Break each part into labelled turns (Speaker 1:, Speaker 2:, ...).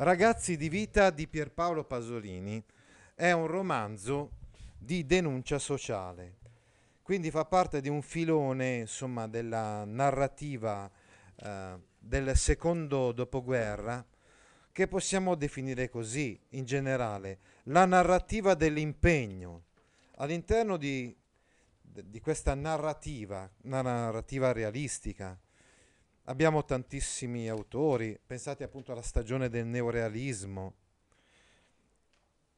Speaker 1: Ragazzi di vita di Pierpaolo Pasolini è un romanzo di denuncia sociale, quindi fa parte di un filone insomma, della narrativa eh, del secondo dopoguerra che possiamo definire così in generale, la narrativa dell'impegno. All'interno di, di questa narrativa, una narrativa realistica, Abbiamo tantissimi autori, pensate appunto alla stagione del neorealismo.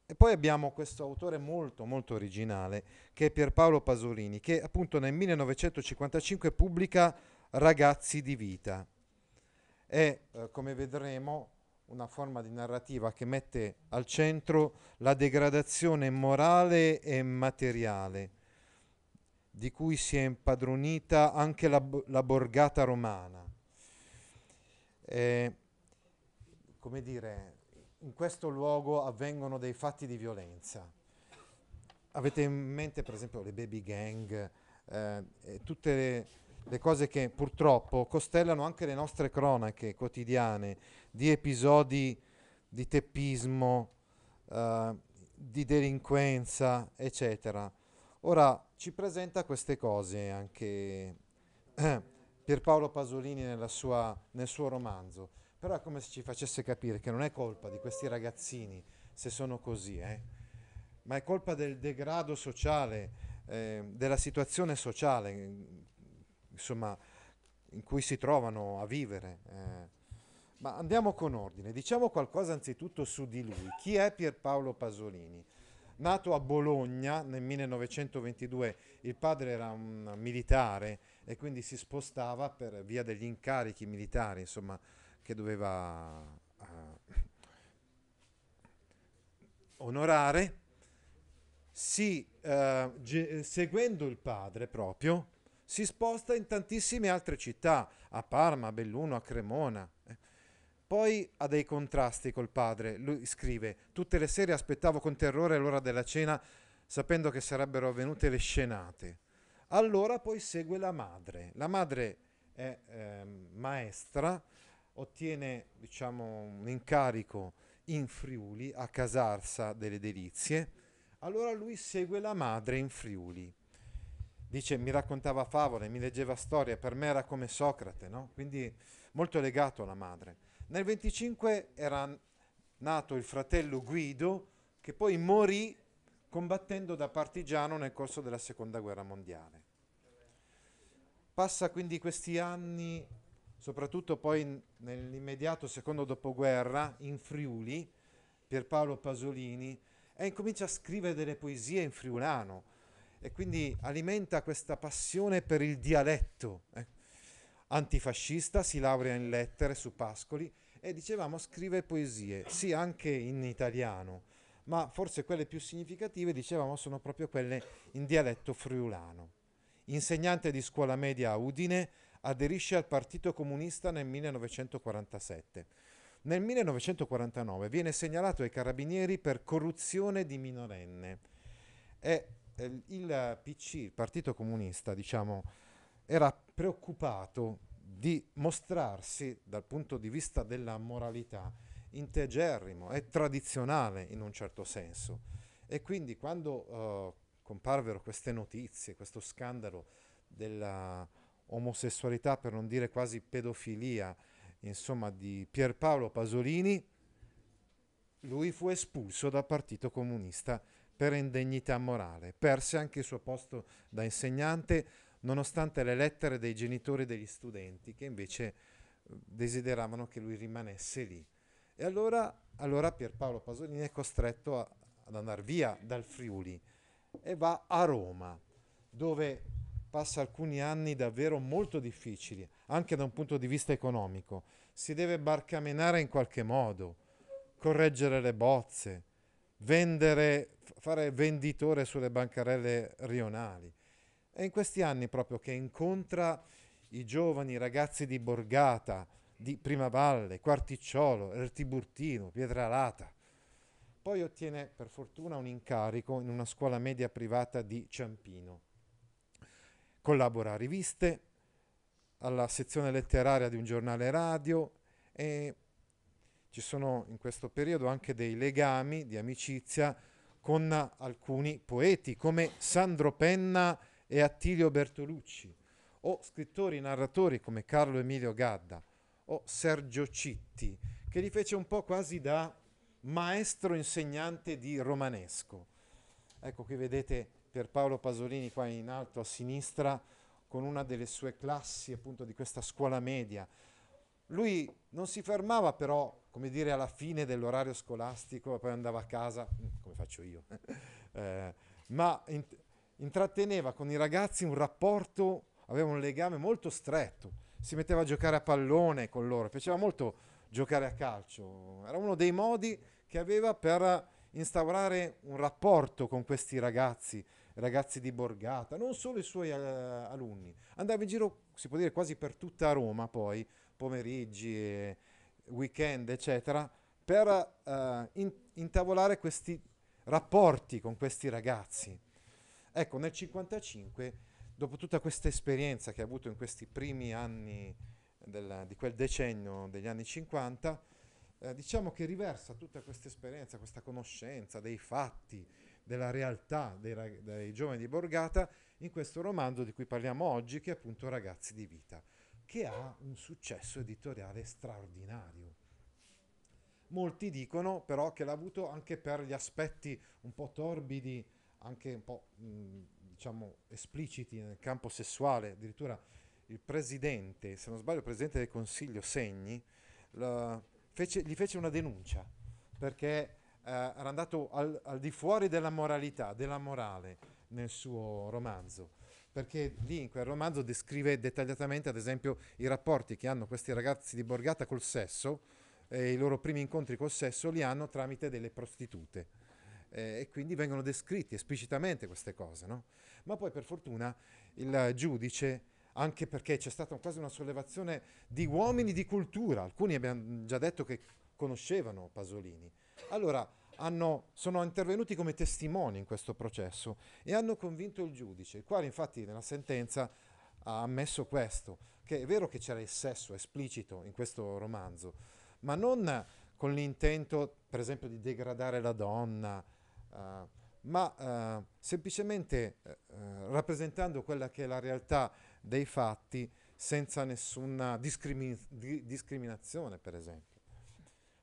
Speaker 1: E poi abbiamo questo autore molto molto originale che è Pierpaolo Pasolini, che appunto nel 1955 pubblica Ragazzi di vita. È, eh, come vedremo, una forma di narrativa che mette al centro la degradazione morale e materiale di cui si è impadronita anche la, la borgata romana eh, come dire, in questo luogo avvengono dei fatti di violenza. Avete in mente per esempio le baby gang, eh, tutte le, le cose che purtroppo costellano anche le nostre cronache quotidiane di episodi di teppismo, eh, di delinquenza, eccetera. Ora ci presenta queste cose anche Pierpaolo Pasolini sua, nel suo romanzo, però è come se ci facesse capire che non è colpa di questi ragazzini se sono così, eh? ma è colpa del degrado sociale, eh, della situazione sociale insomma, in cui si trovano a vivere. Eh. Ma andiamo con ordine, diciamo qualcosa anzitutto su di lui. Chi è Pierpaolo Pasolini? Nato a Bologna nel 1922, il padre era un militare, e quindi si spostava per via degli incarichi militari, insomma, che doveva uh, onorare. Si, uh, ge- seguendo il padre proprio, si sposta in tantissime altre città, a Parma, a Belluno, a Cremona. Eh. Poi ha dei contrasti col padre. Lui scrive: Tutte le sere aspettavo con terrore l'ora della cena, sapendo che sarebbero avvenute le scenate. Allora poi segue la madre. La madre è eh, maestra, ottiene diciamo, un incarico in Friuli, a Casarsa delle Delizie. Allora lui segue la madre in Friuli. Dice, mi raccontava favole, mi leggeva storie, per me era come Socrate, no? Quindi molto legato alla madre. Nel 25 era nato il fratello Guido, che poi morì combattendo da partigiano nel corso della Seconda Guerra Mondiale. Passa quindi questi anni, soprattutto poi nell'immediato secondo dopoguerra, in Friuli, Pierpaolo Pasolini, e incomincia a scrivere delle poesie in friulano e quindi alimenta questa passione per il dialetto. Eh. Antifascista, si laurea in lettere su Pascoli e dicevamo scrive poesie, sì anche in italiano ma forse quelle più significative, dicevamo, sono proprio quelle in dialetto friulano. Insegnante di scuola media a Udine, aderisce al Partito Comunista nel 1947. Nel 1949 viene segnalato ai carabinieri per corruzione di minorenne e eh, il PC, il Partito Comunista, diciamo, era preoccupato di mostrarsi dal punto di vista della moralità integerrimo, è tradizionale in un certo senso. E quindi quando uh, comparvero queste notizie, questo scandalo della omosessualità, per non dire quasi pedofilia, insomma, di Pierpaolo Pasolini, lui fu espulso dal Partito Comunista per indegnità morale. Perse anche il suo posto da insegnante, nonostante le lettere dei genitori degli studenti, che invece eh, desideravano che lui rimanesse lì. E allora, allora Pierpaolo Pasolini è costretto a, ad andare via dal Friuli e va a Roma, dove passa alcuni anni davvero molto difficili, anche da un punto di vista economico. Si deve barcamenare in qualche modo, correggere le bozze, vendere, fare venditore sulle bancarelle rionali. È in questi anni proprio che incontra i giovani ragazzi di Borgata, di Primavalle, Quarticciolo, Ertiburtino, Pietralata. Poi ottiene per fortuna un incarico in una scuola media privata di Ciampino. Collabora a riviste, alla sezione letteraria di un giornale radio e ci sono in questo periodo anche dei legami di amicizia con alcuni poeti come Sandro Penna e Attilio Bertolucci o scrittori narratori come Carlo Emilio Gadda o Sergio Citti, che gli fece un po' quasi da maestro insegnante di romanesco. Ecco qui vedete per Paolo Pasolini qua in alto a sinistra con una delle sue classi appunto di questa scuola media. Lui non si fermava però, come dire, alla fine dell'orario scolastico, poi andava a casa, mm, come faccio io, eh, ma int- intratteneva con i ragazzi un rapporto, aveva un legame molto stretto si metteva a giocare a pallone con loro, piaceva molto giocare a calcio, era uno dei modi che aveva per instaurare un rapporto con questi ragazzi, ragazzi di Borgata, non solo i suoi uh, alunni, andava in giro, si può dire, quasi per tutta Roma poi, pomeriggi, weekend, eccetera, per uh, in- intavolare questi rapporti con questi ragazzi. Ecco, nel 1955 dopo tutta questa esperienza che ha avuto in questi primi anni della, di quel decennio degli anni 50, eh, diciamo che riversa tutta questa esperienza, questa conoscenza dei fatti, della realtà dei, rag- dei giovani di Borgata in questo romanzo di cui parliamo oggi, che è appunto Ragazzi di vita, che ha un successo editoriale straordinario. Molti dicono però che l'ha avuto anche per gli aspetti un po' torbidi, anche un po' mh, diciamo, espliciti nel campo sessuale, addirittura il presidente, se non sbaglio il presidente del Consiglio Segni, fece, gli fece una denuncia perché eh, era andato al, al, di fuori della moralità, della morale nel suo romanzo, perché lì in quel romanzo descrive dettagliatamente ad esempio i rapporti che hanno questi ragazzi di Borgata col sesso e i loro primi incontri col sesso li hanno tramite delle prostitute eh, e quindi vengono descritti esplicitamente queste cose. No? Ma poi per fortuna il giudice, anche perché c'è stata quasi una sollevazione di uomini di cultura, alcuni abbiamo già detto che conoscevano Pasolini, allora hanno, sono intervenuti come testimoni in questo processo e hanno convinto il giudice, il quale infatti nella sentenza ha ammesso questo, che è vero che c'era il sesso esplicito in questo romanzo, ma non con l'intento, per esempio, di degradare la donna, uh, ma uh, semplicemente eh, rappresentando quella che è la realtà dei fatti senza nessuna discrimi- di- discriminazione, per esempio.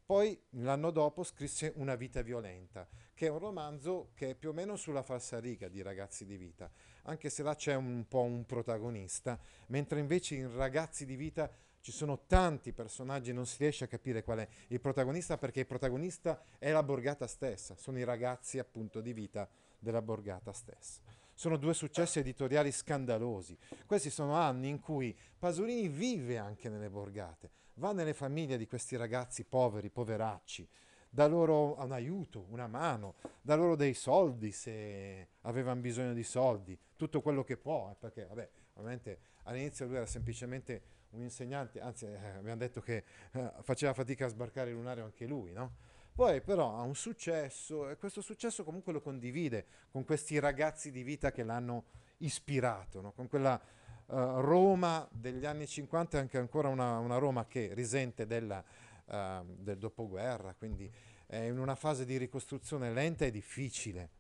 Speaker 1: Poi, l'anno dopo, scrisse Una vita violenta, che è un romanzo che è più o meno sulla falsariga di Ragazzi di vita, anche se là c'è un po' un protagonista, mentre invece in Ragazzi di vita ci sono tanti personaggi, non si riesce a capire qual è il protagonista perché il protagonista è la borgata stessa, sono i ragazzi appunto di vita della borgata stessa. Sono due successi editoriali scandalosi. Questi sono anni in cui Pasolini vive anche nelle borgate, va nelle famiglie di questi ragazzi poveri, poveracci, dà loro un aiuto, una mano, dà loro dei soldi se avevano bisogno di soldi, tutto quello che può, eh, perché vabbè, ovviamente all'inizio lui era semplicemente un insegnante, anzi eh, abbiamo detto che eh, faceva fatica a sbarcare il lunario anche lui, no? Poi però ha un successo e questo successo comunque lo condivide con questi ragazzi di vita che l'hanno ispirato, no? con quella uh, Roma degli anni 50, anche ancora una, una Roma che risente della, uh, del dopoguerra, quindi è in una fase di ricostruzione lenta e difficile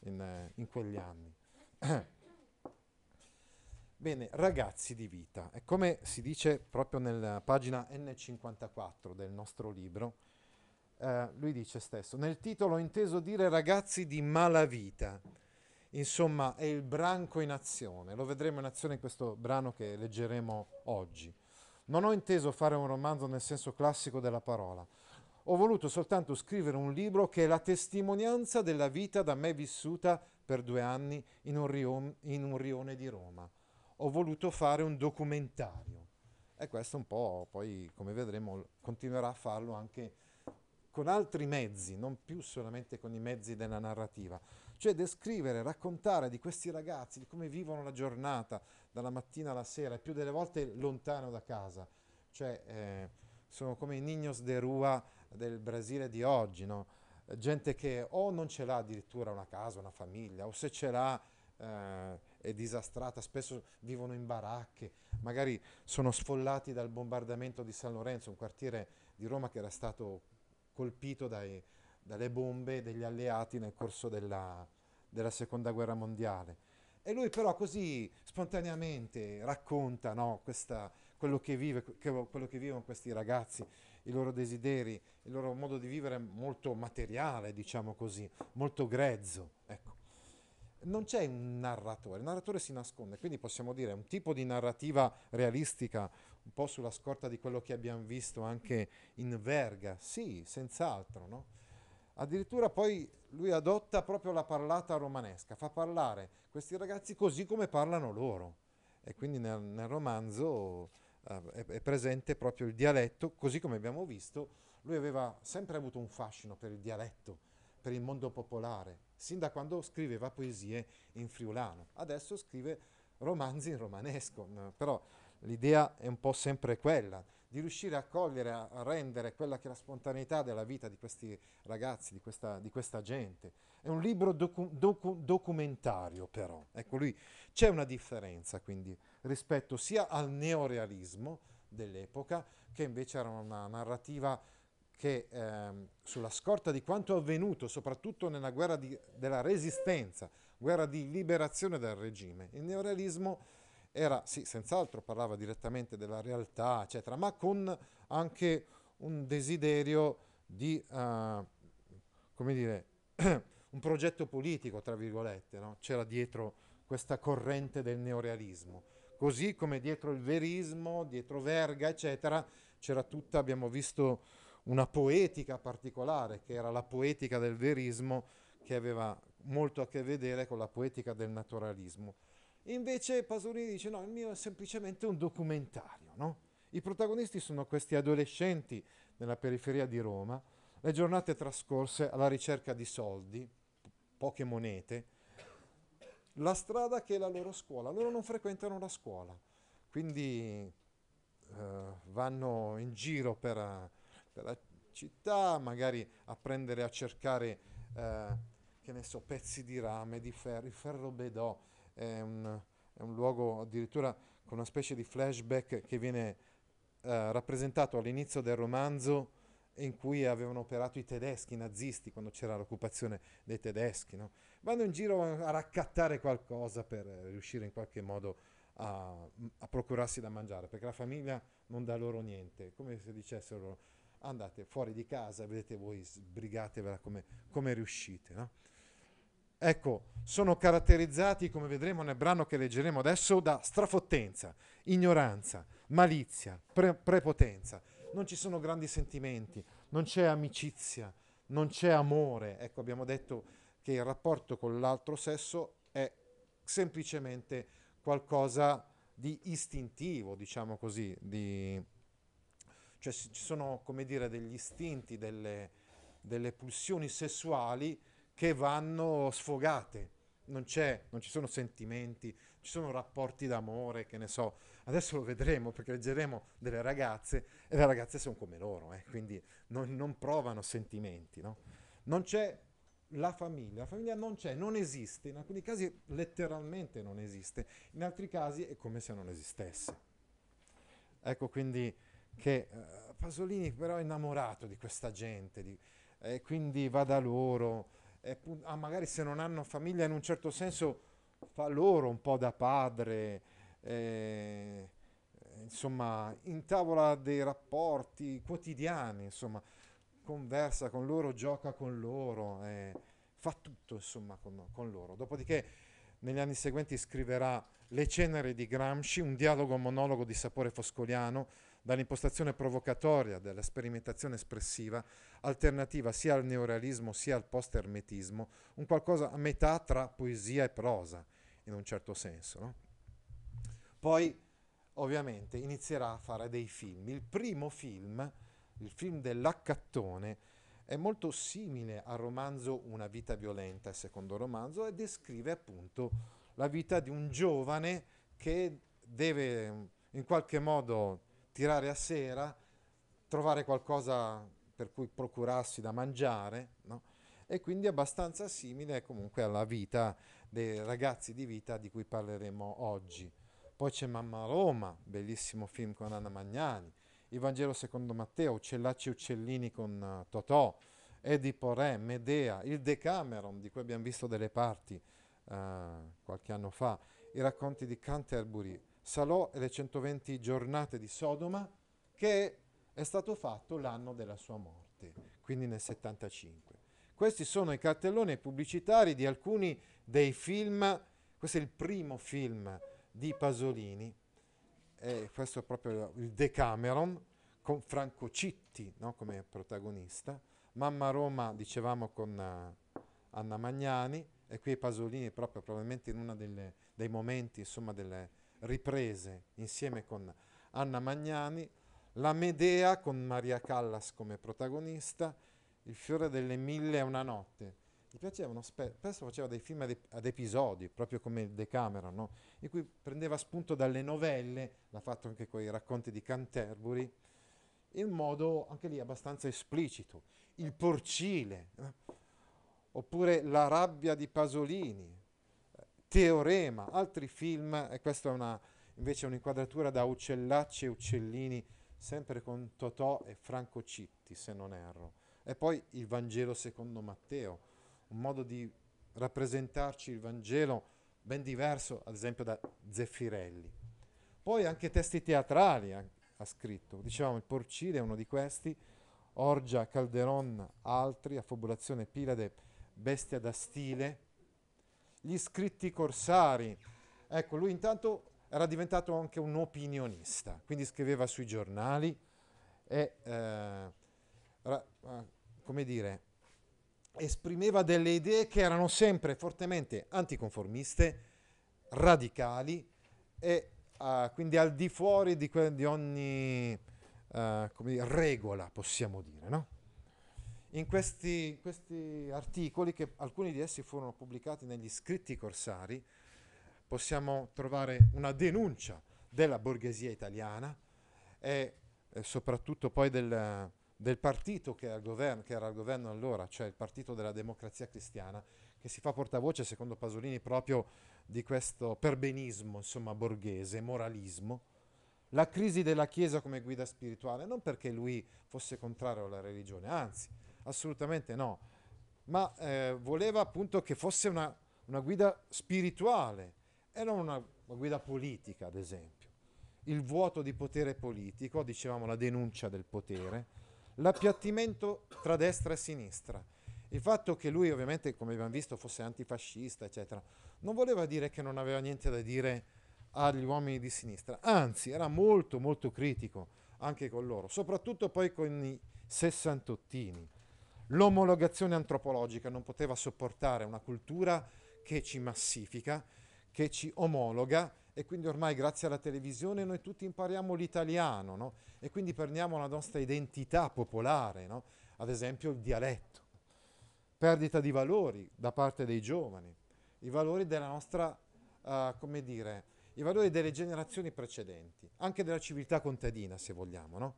Speaker 1: in, eh, in quegli anni. Bene, ragazzi di vita, è come si dice proprio nella pagina N54 del nostro libro, eh, lui dice stesso, nel titolo ho inteso dire ragazzi di malavita, insomma è il branco in azione, lo vedremo in azione in questo brano che leggeremo oggi. Non ho inteso fare un romanzo nel senso classico della parola, ho voluto soltanto scrivere un libro che è la testimonianza della vita da me vissuta per due anni in un, rione, in un rione di Roma ho voluto fare un documentario. E questo un po', poi come vedremo, continuerà a farlo anche con altri mezzi, non più solamente con i mezzi della narrativa, cioè descrivere, raccontare di questi ragazzi, di come vivono la giornata dalla mattina alla sera, e più delle volte lontano da casa, cioè eh, sono come i Ninos de Rua del Brasile di oggi, no? gente che o non ce l'ha addirittura una casa, una famiglia, o se ce l'ha eh, è disastrata, spesso vivono in baracche, magari sono sfollati dal bombardamento di San Lorenzo, un quartiere di Roma che era stato colpito dai, dalle bombe degli alleati nel corso della, della seconda guerra mondiale. E lui però così spontaneamente racconta no, questa, quello, che vive, che, quello che vivono questi ragazzi, i loro desideri, il loro modo di vivere molto materiale, diciamo così, molto grezzo. Ecco non c'è un narratore, il narratore si nasconde, quindi possiamo dire un tipo di narrativa realistica, un po' sulla scorta di quello che abbiamo visto anche in Verga, sì, senz'altro, no? Addirittura poi lui adotta proprio la parlata romanesca, fa parlare questi ragazzi così come parlano loro. E quindi nel, nel romanzo eh, è, è, presente proprio il dialetto, così come abbiamo visto, lui aveva sempre avuto un fascino per il dialetto, per il mondo popolare, sin da quando scriveva poesie in friulano. Adesso scrive romanzi in romanesco, mm, però l'idea è un po' sempre quella, di riuscire a cogliere, a rendere quella che è la spontaneità della vita di questi ragazzi, di questa, di questa gente. È un libro docu- docu- documentario però, ecco lui, c'è una differenza quindi rispetto sia al neorealismo dell'epoca, che invece era una narrativa che ehm, sulla scorta di quanto avvenuto, soprattutto nella guerra di, della resistenza, guerra di liberazione dal regime, il neorealismo era, sì, senz'altro parlava direttamente della realtà, eccetera, ma con anche un desiderio di, uh, come dire, un progetto politico, tra virgolette, no? c'era dietro questa corrente del neorealismo. Così come dietro il verismo, dietro Verga, eccetera, c'era tutta, abbiamo visto una poetica particolare, che era la poetica del verismo, che aveva molto a che vedere con la poetica del naturalismo. Invece Pasolini dice no, il mio è semplicemente un documentario. No? I protagonisti sono questi adolescenti nella periferia di Roma, le giornate trascorse alla ricerca di soldi, poche monete, la strada che è la loro scuola. Loro non frequentano la scuola, quindi eh, vanno in giro per eh, per la città, magari a prendere a cercare, eh, che ne so, pezzi di rame, di ferro. Il ferro Bedò è un, è un luogo addirittura con una specie di flashback che viene eh, rappresentato all'inizio del romanzo in cui avevano operato i tedeschi i nazisti quando c'era l'occupazione dei tedeschi. No? Vanno in giro a raccattare qualcosa per riuscire in qualche modo a, a procurarsi da mangiare, perché la famiglia non dà loro niente, come se dicessero loro, andate fuori di casa, vedete voi, sbrigatevela come, come riuscite. No? Ecco, sono caratterizzati, come vedremo nel brano che leggeremo adesso, da strafottenza, ignoranza, malizia, pre- prepotenza. Non ci sono grandi sentimenti, non c'è amicizia, non c'è amore. Ecco, abbiamo detto che il rapporto con l'altro sesso è semplicemente qualcosa di istintivo, diciamo così, di cioè ci sono come dire degli istinti, delle, delle pulsioni sessuali che vanno sfogate. Non, c'è, non, ci sono sentimenti, ci sono rapporti d'amore, che ne so. Adesso lo vedremo perché leggeremo delle ragazze e le ragazze sono come loro, eh, quindi non, non, provano sentimenti. No? Non c'è la famiglia, la famiglia non c'è, non esiste, in alcuni casi letteralmente non esiste, in altri casi è come se non esistesse. Ecco quindi che uh, Pasolini però è innamorato di questa gente, di, e quindi va da loro, e, ah, magari se non hanno famiglia in un certo senso fa loro un po' da padre, e, insomma, intavola dei rapporti quotidiani, insomma, conversa con loro, gioca con loro, eh, fa tutto insomma con, con, loro. Dopodiché negli anni seguenti scriverà Le ceneri di Gramsci, un dialogo monologo di sapore foscoliano dall'impostazione provocatoria della sperimentazione espressiva, alternativa sia al neorealismo sia al post-ermetismo, un qualcosa a metà tra poesia e prosa, in un certo senso. No? Poi, ovviamente, inizierà a fare dei film. Il primo film, il film dell'Accattone, è molto simile al romanzo Una vita violenta, il secondo romanzo, e descrive appunto la vita di un giovane che deve in qualche modo tirare a sera, trovare qualcosa per cui procurarsi da mangiare, no? e quindi abbastanza simile comunque alla vita dei ragazzi di vita di cui parleremo oggi. Poi c'è Mamma Roma, bellissimo film con Anna Magnani, il Vangelo secondo Matteo, Uccellacci e Uccellini con eh, Totò, Edipo Re, Medea, il Decameron di cui abbiamo visto delle parti uh, qualche anno fa, i racconti di Canterbury, Salò e le 120 giornate di Sodoma, che è stato fatto l'anno della sua morte, quindi nel 75. Questi sono i cartelloni pubblicitari di alcuni dei film, questo è il primo film di Pasolini, eh, questo è proprio il Decameron, con Franco Citti no, come protagonista, Mamma Roma, dicevamo, con uh, Anna Magnani, e qui è Pasolini proprio probabilmente in uno dei momenti, insomma, delle, riprese insieme con Anna Magnani, La Medea con Maria Callas come protagonista, Il fiore delle mille e una notte. Gli piacevano, spesso faceva dei film ad, ad episodi, proprio come il Decameron, no? in cui prendeva spunto dalle novelle, l'ha fatto anche con i racconti di Canterbury, in modo anche lì abbastanza esplicito. Il porcile, eh? oppure la rabbia di Pasolini, Teorema, altri film, e questa è una, invece un'inquadratura da Uccellacci e Uccellini, sempre con Totò e Franco Citti, se non erro. E poi il Vangelo secondo Matteo, un modo di rappresentarci il Vangelo ben diverso, ad esempio, da Zeffirelli. Poi anche testi teatrali ha, ha scritto, dicevamo il Porcile è uno di questi, Orgia, Calderon, altri, Affobulazione Pilade, Bestia da stile, gli scritti corsari. Ecco, lui intanto era diventato anche un opinionista, quindi scriveva sui giornali e, eh, ra, eh, come dire, esprimeva delle idee che erano sempre fortemente anticonformiste, radicali e eh, quindi al di fuori di, que- di ogni eh, dire, regola, possiamo dire, no? in questi, in questi articoli, che alcuni di essi furono pubblicati negli scritti corsari, possiamo trovare una denuncia della borghesia italiana e eh, soprattutto poi del, del partito che era, governo, che era, al governo allora, cioè il partito della democrazia cristiana, che si fa portavoce, secondo Pasolini, proprio di questo perbenismo, insomma, borghese, moralismo. La crisi della Chiesa come guida spirituale, non perché lui fosse contrario alla religione, anzi, assolutamente no, ma eh, voleva appunto che fosse una, una guida spirituale e non una, una guida politica, ad esempio. Il vuoto di potere politico, dicevamo la denuncia del potere, l'appiattimento tra destra e sinistra. Il fatto che lui ovviamente, come abbiamo visto, fosse antifascista, eccetera, non voleva dire che non aveva niente da dire agli uomini di sinistra, anzi era molto molto critico anche con loro, soprattutto poi con i sessantottini. L'omologazione antropologica non poteva sopportare una cultura che ci massifica, che ci omologa e quindi ormai grazie alla televisione noi tutti impariamo l'italiano no? e quindi perdiamo la nostra identità popolare, no? ad esempio il dialetto, perdita di valori da parte dei giovani, i valori della nostra, uh, come dire, i valori delle generazioni precedenti, anche della civiltà contadina se vogliamo, no?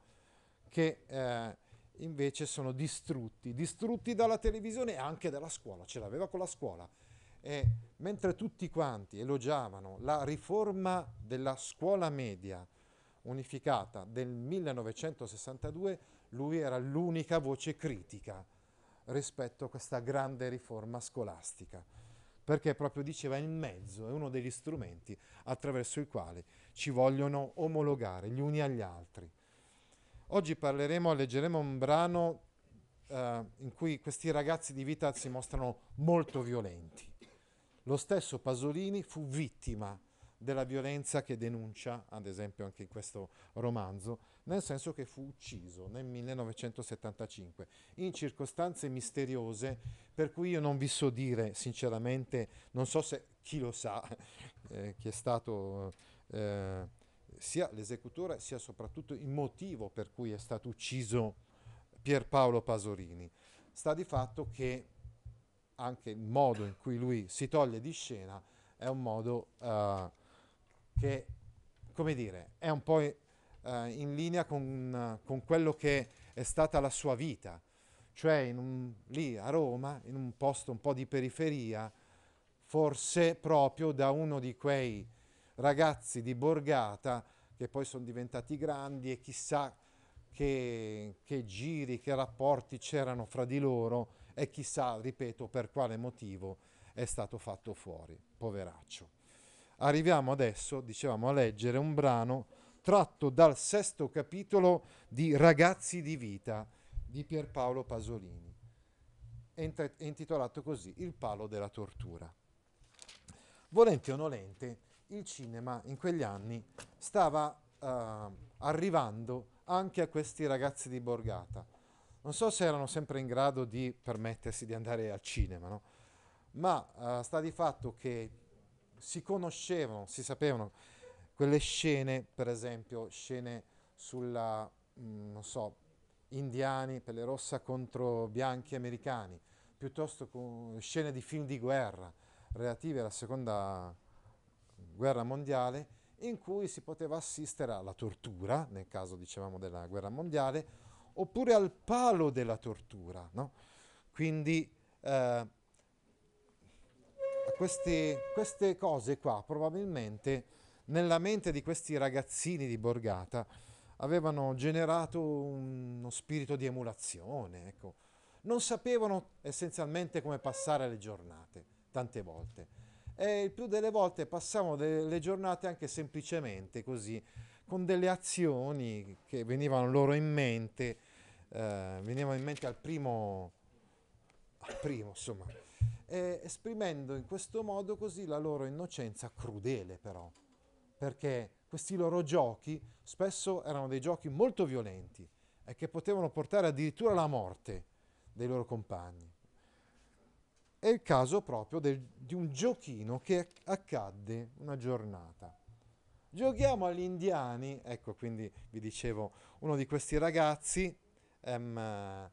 Speaker 1: che eh, invece sono distrutti, distrutti dalla televisione e anche dalla scuola, ce l'aveva con la scuola. E mentre tutti quanti elogiavano la riforma della scuola media unificata del 1962, lui era l'unica voce critica rispetto a questa grande riforma scolastica, perché proprio diceva il mezzo è uno degli strumenti attraverso i quali ci vogliono omologare gli uni agli altri. Oggi parleremo, leggeremo un brano uh, in cui questi ragazzi di vita si mostrano molto violenti. Lo stesso Pasolini fu vittima della violenza che denuncia, ad esempio anche in questo romanzo, nel senso che fu ucciso nel 1975, in circostanze misteriose, per cui io non vi so dire sinceramente, non so se chi lo sa, eh, chi è stato eh, sia l'esecutore sia soprattutto il motivo per cui è stato ucciso Pierpaolo Pasolini. Sta di fatto che anche il modo in cui lui si toglie di scena è un modo uh, che, come dire, è un po' in, uh, eh, in linea con, uh, con, quello che è stata la sua vita, cioè un, lì a Roma, in un posto un po' di periferia, forse proprio da uno di quei ragazzi di borgata che poi sono diventati grandi e chissà che, che giri, che rapporti c'erano fra di loro e chissà, ripeto, per quale motivo è stato fatto fuori. Poveraccio. Arriviamo adesso, dicevamo, a leggere un brano tratto dal sesto capitolo di Ragazzi di vita di Pierpaolo Pasolini, è intitolato così Il palo della tortura. Volente o nolente, il cinema in quegli anni stava eh, arrivando anche a questi ragazzi di borgata. Non so se erano sempre in grado di permettersi di andare al cinema, no? ma eh, sta di fatto che si conoscevano, si sapevano quelle scene, per esempio scene sulla, mh, mm, non so, indiani, pelle rossa contro bianchi americani, piuttosto scene di film di guerra relative alla seconda guerra mondiale in cui si poteva assistere alla tortura, nel caso dicevamo della guerra mondiale, oppure al palo della tortura. No? Quindi eh, queste, queste cose qua probabilmente nella mente di questi ragazzini di Borgata avevano generato uno spirito di emulazione, ecco. non sapevano essenzialmente come passare le giornate, tante volte e il più delle volte passiamo delle giornate anche semplicemente così, con delle azioni che venivano loro in mente, eh, venivano in mente al primo, al primo insomma, eh, esprimendo in questo modo così la loro innocenza crudele però, perché questi loro giochi spesso erano dei giochi molto violenti e che potevano portare addirittura alla morte dei loro compagni è il caso proprio del, di un giochino che accadde una giornata. Giochiamo agli indiani, ecco quindi vi dicevo, uno di questi ragazzi um, ehm,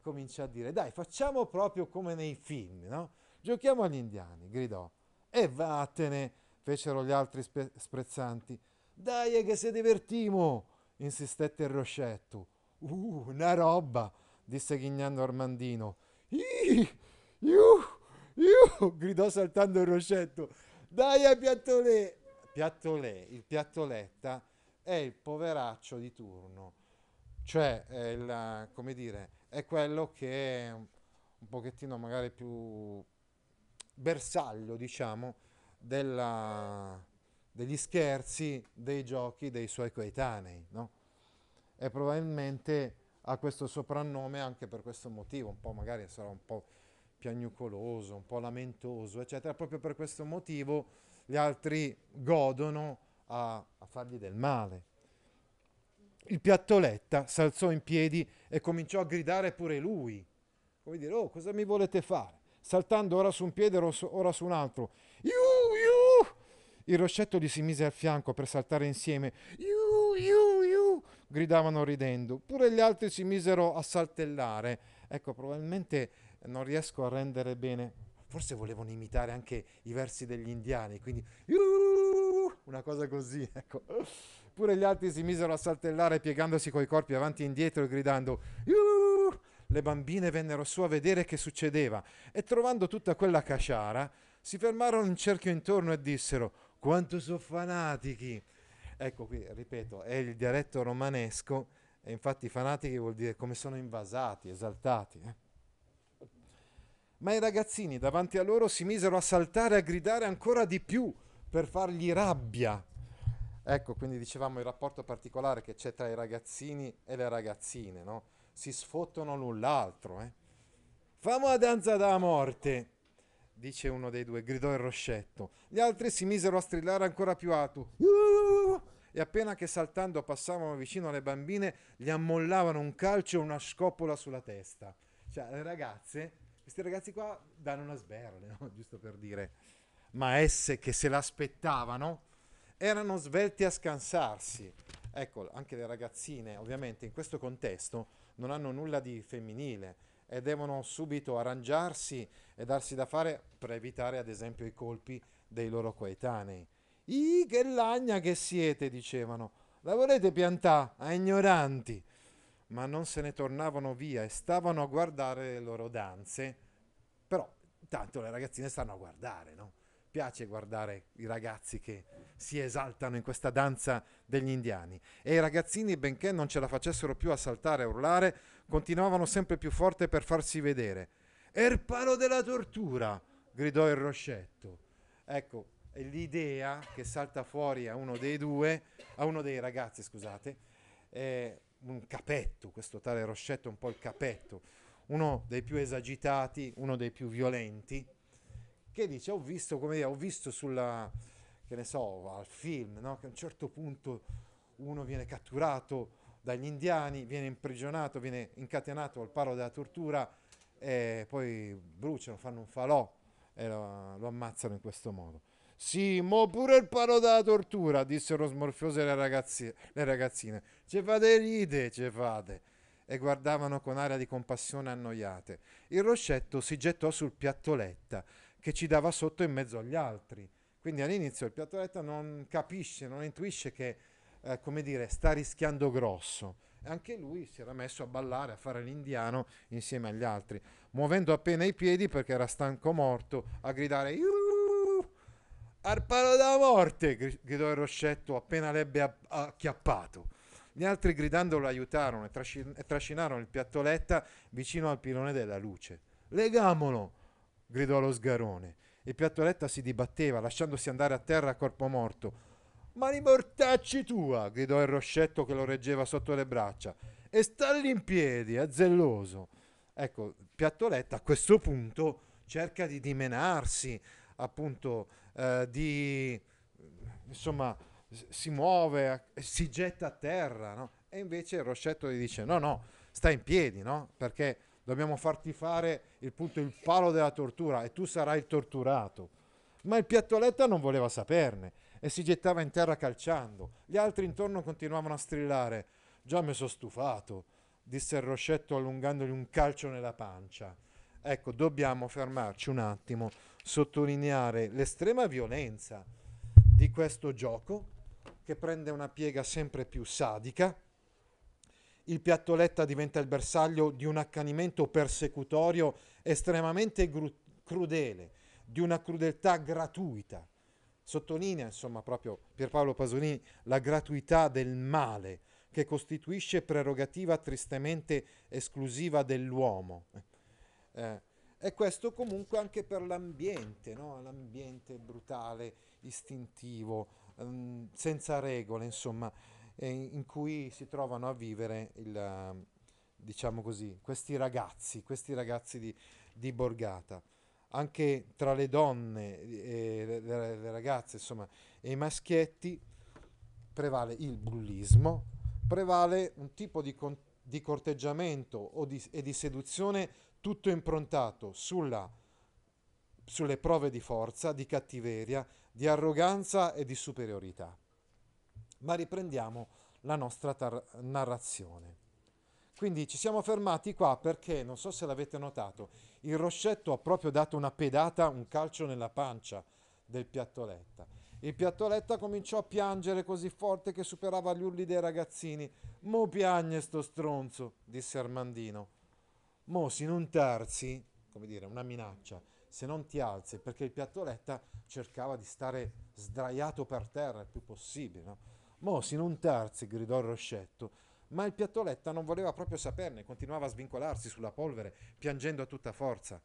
Speaker 1: comincia a dire, dai facciamo proprio come nei film, no? Giochiamo agli indiani, gridò. E vattene, fecero gli altri spe- sprezzanti. Dai che se divertimo, insistette il Roscetto. Uh, una roba, disse ghignando Armandino. Ih! Iuh, iuh, gridò saltando il roscetto. Dai a Piattolè. Piattolè, il Piattoletta è il poveraccio di turno. Cioè, è il, come dire, è quello che è un pochettino magari più bersaglio, diciamo, della, degli scherzi, dei giochi dei suoi coetanei, no? E probabilmente ha questo soprannome anche per questo motivo, un po' magari sarà un po' piagnucoloso, un po' lamentoso, eccetera. Proprio per questo motivo gli altri godono a, a fargli del male. Il piattoletta s'alzò in piedi e cominciò a gridare pure lui, come dire, oh, cosa mi volete fare? Saltando ora su un piede, ora su un altro. Iu, iu! Il roscetto gli si mise al fianco per saltare insieme. Iu, iu, iu! gridavano ridendo. Pure gli altri si misero a saltellare. Ecco, probabilmente non riesco a rendere bene. Forse volevano imitare anche i versi degli indiani, quindi una cosa così, ecco. Pure gli altri si misero a saltellare piegandosi coi corpi avanti e indietro e gridando Le bambine vennero su a vedere che succedeva e trovando tutta quella casciara si fermarono in cerchio intorno e dissero quanto sono fanatichi. Ecco qui, ripeto, è il dialetto romanesco e infatti fanatichi vuol dire come sono invasati, esaltati. Eh? ma i ragazzini davanti a loro si misero a saltare e a gridare ancora di più per fargli rabbia. Ecco, quindi dicevamo il rapporto particolare che c'è tra i ragazzini e le ragazzine, no? Si sfottono l'un l'altro, eh? Famo a danza da morte, dice uno dei due, gridò il roscetto. Gli altri si misero a strillare ancora più alto. E appena che saltando passavano vicino alle bambine, gli ammollavano un calcio e una scopola sulla testa. Cioè, le ragazze questi ragazzi qua danno una sberle, no? giusto per dire. Ma esse che se l'aspettavano erano svelte a scansarsi. Ecco, anche le ragazzine, ovviamente, in questo contesto non hanno nulla di femminile e devono subito arrangiarsi e darsi da fare per evitare, ad esempio, i colpi dei loro coetanei. I che lagna che siete, dicevano. La volete piantare a ignoranti ma non se ne tornavano via e stavano a guardare le loro danze, però tanto le ragazzine stanno a guardare, no? Piace guardare i ragazzi che si esaltano in questa danza degli indiani. E i ragazzini, benché non ce la facessero più a saltare e urlare, continuavano sempre più forte per farsi vedere. Er palo della tortura! gridò il roscetto. Ecco, l'idea che salta fuori a uno dei due, a uno dei ragazzi, scusate, eh, un capetto, questo tale Roscetto è un po' il capetto, uno dei più esagitati, uno dei più violenti, che dice ho visto, come dire, ho visto sulla, che ne so, al film, no? che a un certo punto uno viene catturato dagli indiani, viene imprigionato, viene incatenato al paro della tortura e poi bruciano, fanno un falò e lo, lo ammazzano in questo modo. Sì, mo pure il palo della tortura, dissero smorfiose le, ragazzi- le ragazzine. Ce fate ride, ce fate. E guardavano con aria di compassione annoiate. Il roscetto si gettò sul piattoletta che ci dava sotto in mezzo agli altri. Quindi all'inizio il piattoletta non capisce, non intuisce che, eh, come dire, sta rischiando grosso E anche lui si era messo a ballare, a fare l'indiano insieme agli altri, muovendo appena i piedi perché era stanco morto, a gridare Arparo della morte! gridò il Roscetto appena l'ebbe acchiappato. Gli altri gridando lo aiutarono e, trascin- e trascinarono il piattoletta vicino al pilone della luce. Legamolo! gridò lo sgarone. Il piattoletta si dibatteva, lasciandosi andare a terra a corpo morto. Mani mortacci tua! gridò il Roscetto che lo reggeva sotto le braccia. E sta lì in piedi, è zelloso Ecco, Piattoletta a questo punto cerca di dimenarsi, appunto eh, di, insomma, si muove, si getta a terra, no? E invece il Roscetto gli dice no, no, sta in piedi, no? Perché dobbiamo farti fare il, punto, il palo della tortura e tu sarai il torturato. Ma il piattoletta non voleva saperne e si gettava in terra calciando. Gli altri intorno continuavano a strillare. Già mi sono stufato, disse il Roscetto allungandogli un calcio nella pancia. Ecco, dobbiamo fermarci un attimo sottolineare l'estrema violenza di questo gioco che prende una piega sempre più sadica. Il piattoletta diventa il bersaglio di un accanimento persecutorio estremamente gru- crudele, di una crudeltà gratuita. Sottolinea, insomma, proprio Pierpaolo Pasolini la gratuità del male che costituisce prerogativa tristemente esclusiva dell'uomo. Eh, e questo comunque anche per l'ambiente, no? l'ambiente brutale, istintivo, ehm, senza regole, insomma, in cui si trovano a vivere il, diciamo così, questi ragazzi, questi ragazzi di, di Borgata. Anche tra le donne, le, le, le ragazze, insomma, e i maschietti prevale il bullismo, prevale un tipo di, con, di corteggiamento di, e di seduzione tutto improntato sulla, sulle prove di forza, di cattiveria, di arroganza e di superiorità. Ma riprendiamo la nostra tar- narrazione. Quindi ci siamo fermati qua perché, non so se l'avete notato, il Roscetto ha proprio dato una pedata, un calcio nella pancia del Piattoletta. Il Piattoletta cominciò a piangere così forte che superava gli urli dei ragazzini. Mo piagne sto stronzo, disse Armandino. Mo se non terzi, come dire, una minaccia, se non ti alzi, perché il piattoletta cercava di stare sdraiato per terra il più possibile, no? Mo se non terzi, gridò il Roscetto, ma il piattoletta non voleva proprio saperne, continuava a svincolarsi sulla polvere, piangendo a tutta forza.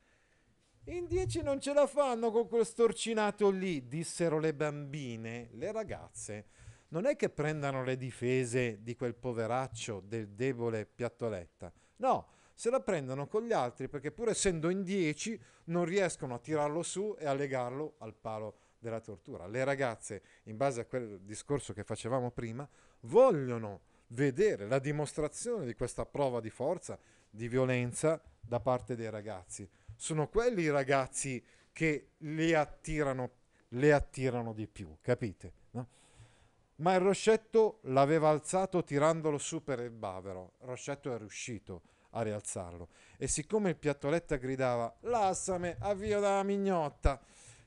Speaker 1: In dieci non ce la fanno con quel storcinato lì, dissero le bambine, le ragazze. Non è che prendano le difese di quel poveraccio, del debole piattoletta. No, se la prendono con gli altri perché pur essendo in 10 non riescono a tirarlo su e a legarlo al palo della tortura. Le ragazze, in base a quel discorso che facevamo prima, vogliono vedere la dimostrazione di questa prova di forza, di violenza da parte dei ragazzi. Sono quelli i ragazzi che le attirano, le attirano di più, capite? No? Ma il Roscetto l'aveva alzato tirandolo su per il bavero. Roscetto è riuscito a rialzarlo. E siccome il piattoletta gridava «Lassame, avvio dalla mignotta!»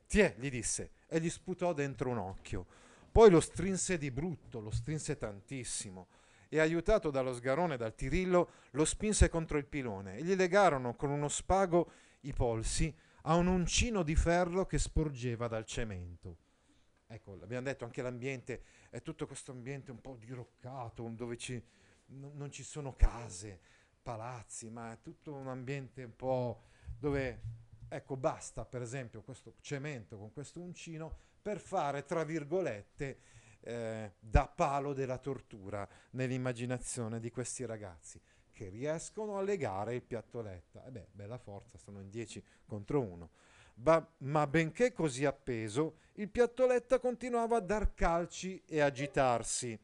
Speaker 1: Tiè, gli disse, e gli sputò dentro un occhio. Poi lo strinse di brutto, lo strinse tantissimo e aiutato dallo sgarone e dal tirillo lo spinse contro il pilone e gli legarono con uno spago i polsi a un uncino di ferro che sporgeva dal cemento. Ecco, l'abbiamo detto, anche l'ambiente è tutto questo ambiente un po' diroccato, dove ci, n- non ci sono case, palazzi, ma è tutto un ambiente un po' dove, ecco, basta per esempio questo cemento con questo uncino per fare, tra virgolette, eh, da palo della tortura nell'immaginazione di questi ragazzi che riescono a legare il piattoletta. E eh beh, bella forza, sono in 10 contro 1. Ba- ma benché così appeso, il piattoletta continuava a dar calci e agitarsi.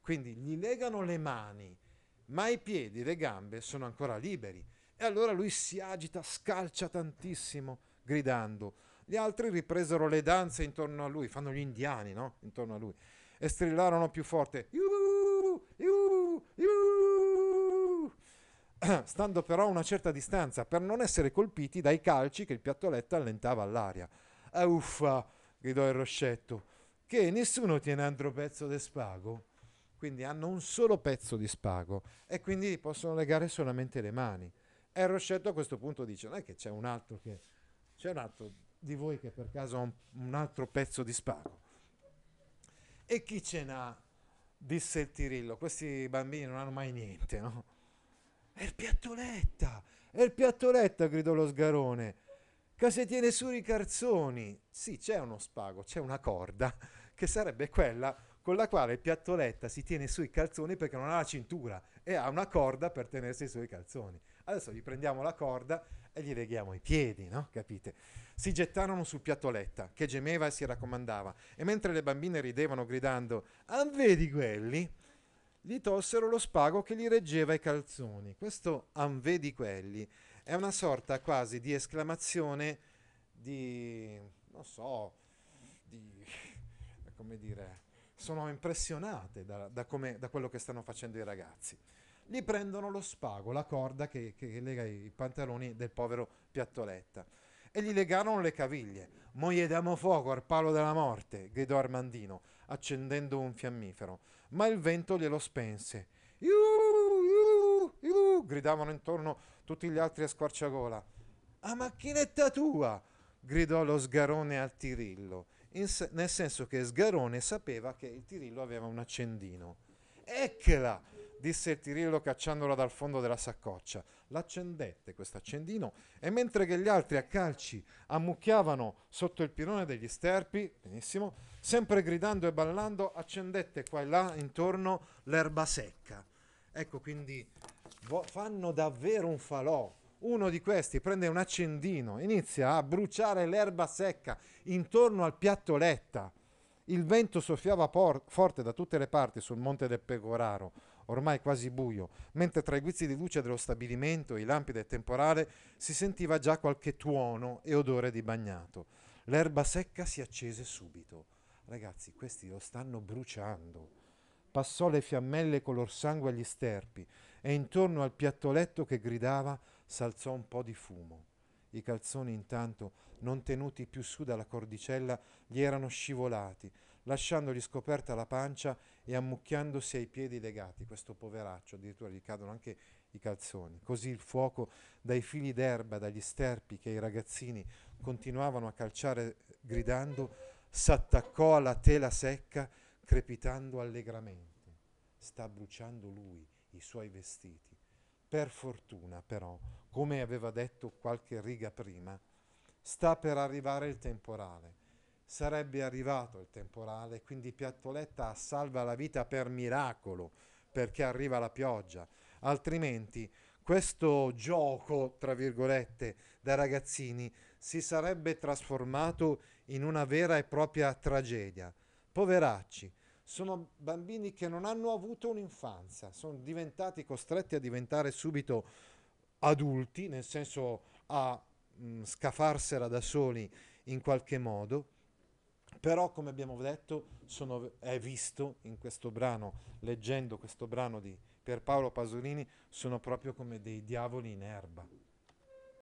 Speaker 1: Quindi gli legano le mani ma i piedi, le gambe sono ancora liberi. E allora lui si agita, scalcia tantissimo, gridando. Gli altri ripresero le danze intorno a lui, fanno gli indiani, no? Intorno a lui. E strillarono più forte. Stando però a una certa distanza per non essere colpiti dai calci che il piattoletto allentava all'aria. Eh, uffa, gridò il Roscetto, che nessuno tiene altro pezzo de spago quindi hanno un solo pezzo di spago e quindi possono legare solamente le mani. E Roscetto a questo punto dice: Non è che c'è un altro che c'è un altro di voi che per caso ha un, un altro pezzo di spago. E chi ce n'ha? disse il Tirillo. Questi bambini non hanno mai niente, no? È il piattoletta! È il piattoletta! gridò lo sgarone. Che se tiene su i carzoni. Sì, c'è uno spago, c'è una corda che sarebbe quella con la quale Piattoletta si tiene sui calzoni perché non ha la cintura e ha una corda per tenersi sui calzoni. Adesso gli prendiamo la corda e gli leghiamo i piedi, no? Capite? Si gettarono su Piattoletta, che gemeva e si raccomandava, e mentre le bambine ridevano gridando «Ah, vedi quelli!» gli tossero lo spago che gli reggeva i calzoni. Questo «Anve ah, di quelli» è una sorta quasi di esclamazione di... non so... di... come dire sono impressionate da, da, come, da quello che stanno facendo i ragazzi. Gli prendono lo spago, la corda che, che lega i pantaloni del povero Piattoletta e gli legarono le caviglie. Moglie diamo fuoco al palo della morte, gridò Armandino, accendendo un fiammifero. Ma il vento glielo spense. Iu, iu, iu, gridavano intorno tutti gli altri a squarciagola. A macchinetta tua! gridò lo sgarone al tirillo se- nel senso che Sgarone sapeva che il Tirillo aveva un accendino. Eccola! disse il Tirillo cacciandola dal fondo della saccoccia. L'accendette questo accendino e mentre che gli altri a calci ammucchiavano sotto il pilone degli sterpi, benissimo, sempre gridando e ballando, accendette qua e là intorno l'erba secca. Ecco, quindi vo- fanno davvero un falò uno di questi prende un accendino, inizia a bruciare l'erba secca intorno al piatto letta. Il vento soffiava por- forte da tutte le parti sul monte del Pecoraro, ormai quasi buio, mentre tra i guizzi di luce dello stabilimento e i lampi del temporale si sentiva già qualche tuono e odore di bagnato. L'erba secca si accese subito. Ragazzi, questi lo stanno bruciando. Passò le fiammelle color sangue agli sterpi e intorno al piattoletto che gridava s'alzò un po' di fumo. I calzoni intanto, non tenuti più su dalla cordicella, gli erano scivolati, lasciandogli scoperta la pancia e ammucchiandosi ai piedi legati. Questo poveraccio, addirittura gli cadono anche i calzoni. Così il fuoco dai fili d'erba, dagli sterpi che i ragazzini continuavano a calciare gridando, s'attaccò alla tela secca crepitando allegramente. Sta bruciando lui, i suoi vestiti. Per fortuna, però, come aveva detto qualche riga prima, sta per arrivare il temporale. Sarebbe arrivato il temporale, quindi Piattoletta salva la vita per miracolo, perché arriva la pioggia, altrimenti questo gioco, tra virgolette, da ragazzini si sarebbe trasformato in una vera e propria tragedia. Poveracci, sono bambini che non hanno avuto un'infanzia, sono diventati costretti a diventare subito adulti, nel senso a mh, mm, scafarsela da soli in qualche modo, però come abbiamo detto sono, è visto in questo brano, leggendo questo brano di Pierpaolo Pasolini, sono proprio come dei diavoli in erba.